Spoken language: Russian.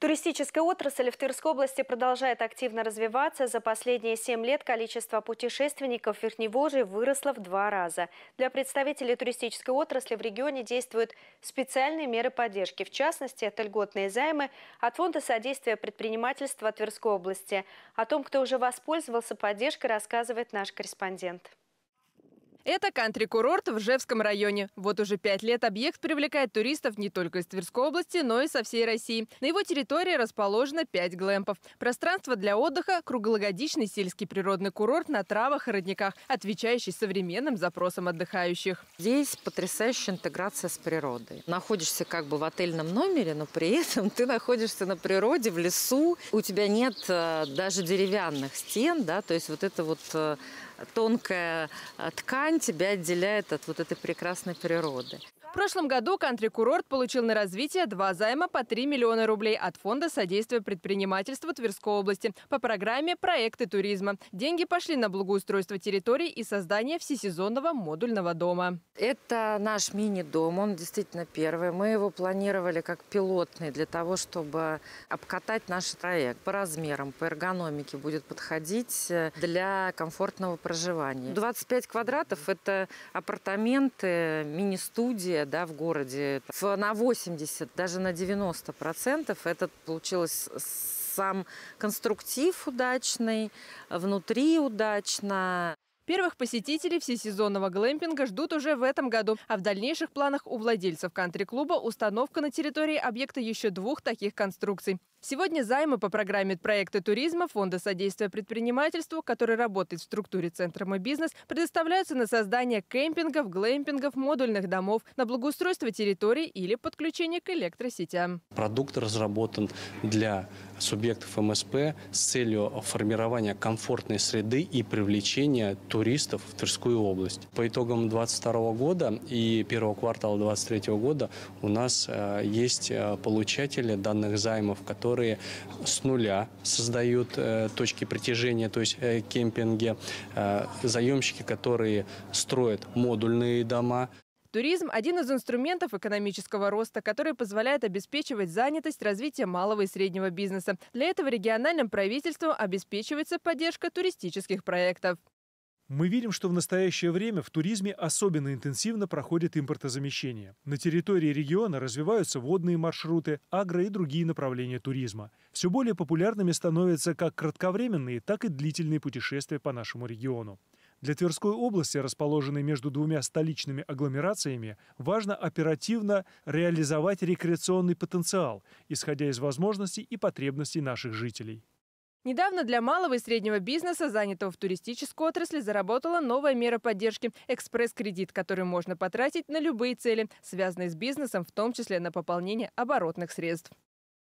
Туристическая отрасль в Тверской области продолжает активно развиваться. За последние семь лет количество путешественников в Верхневолжье выросло в два раза. Для представителей туристической отрасли в регионе действуют специальные меры поддержки. В частности, это льготные займы от Фонда содействия предпринимательства Тверской области. О том, кто уже воспользовался поддержкой, рассказывает наш корреспондент. Это кантри-курорт в Жевском районе. Вот уже пять лет объект привлекает туристов не только из Тверской области, но и со всей России. На его территории расположено пять глэмпов. Пространство для отдыха – круглогодичный сельский природный курорт на травах и родниках, отвечающий современным запросам отдыхающих. Здесь потрясающая интеграция с природой. Находишься как бы в отельном номере, но при этом ты находишься на природе, в лесу. У тебя нет э, даже деревянных стен, да, то есть вот это вот э, тонкая э, ткань, грань тебя отделяет от вот этой прекрасной природы. В прошлом году кантри-курорт получил на развитие два займа по 3 миллиона рублей от Фонда содействия предпринимательству Тверской области по программе «Проекты туризма». Деньги пошли на благоустройство территории и создание всесезонного модульного дома. Это наш мини-дом, он действительно первый. Мы его планировали как пилотный для того, чтобы обкатать наш проект по размерам, по эргономике будет подходить э, для комфортного проживания. 25 квадратов это апартаменты, мини-студия да, в городе. На 80, даже на 90 процентов Этот получилось сам конструктив удачный, внутри удачно. Первых посетителей всесезонного глэмпинга ждут уже в этом году, а в дальнейших планах у владельцев кантри-клуба установка на территории объекта еще двух таких конструкций. Сегодня займы по программе проекта туризма Фонда содействия предпринимательству, который работает в структуре Центра «Мой бизнес», предоставляются на создание кемпингов, глэмпингов, модульных домов, на благоустройство территорий или подключение к электросетям. Продукт разработан для субъектов МСП с целью формирования комфортной среды и привлечения туристов в Тверскую область. По итогам 2022 года и первого квартала 2023 года у нас э, есть э, получатели данных займов, которые которые с нуля создают э, точки притяжения, то есть э, кемпинги, э, заемщики, которые строят модульные дома. Туризм – один из инструментов экономического роста, который позволяет обеспечивать занятость развития малого и среднего бизнеса. Для этого региональным правительством обеспечивается поддержка туристических проектов. Мы видим, что в настоящее время в туризме особенно интенсивно проходит импортозамещение. На территории региона развиваются водные маршруты, агро и другие направления туризма. Все более популярными становятся как кратковременные, так и длительные путешествия по нашему региону. Для Тверской области, расположенной между двумя столичными агломерациями, важно оперативно реализовать рекреационный потенциал, исходя из возможностей и потребностей наших жителей. Недавно для малого и среднего бизнеса, занятого в туристической отрасли, заработала новая мера поддержки – экспресс-кредит, который можно потратить на любые цели, связанные с бизнесом, в том числе на пополнение оборотных средств.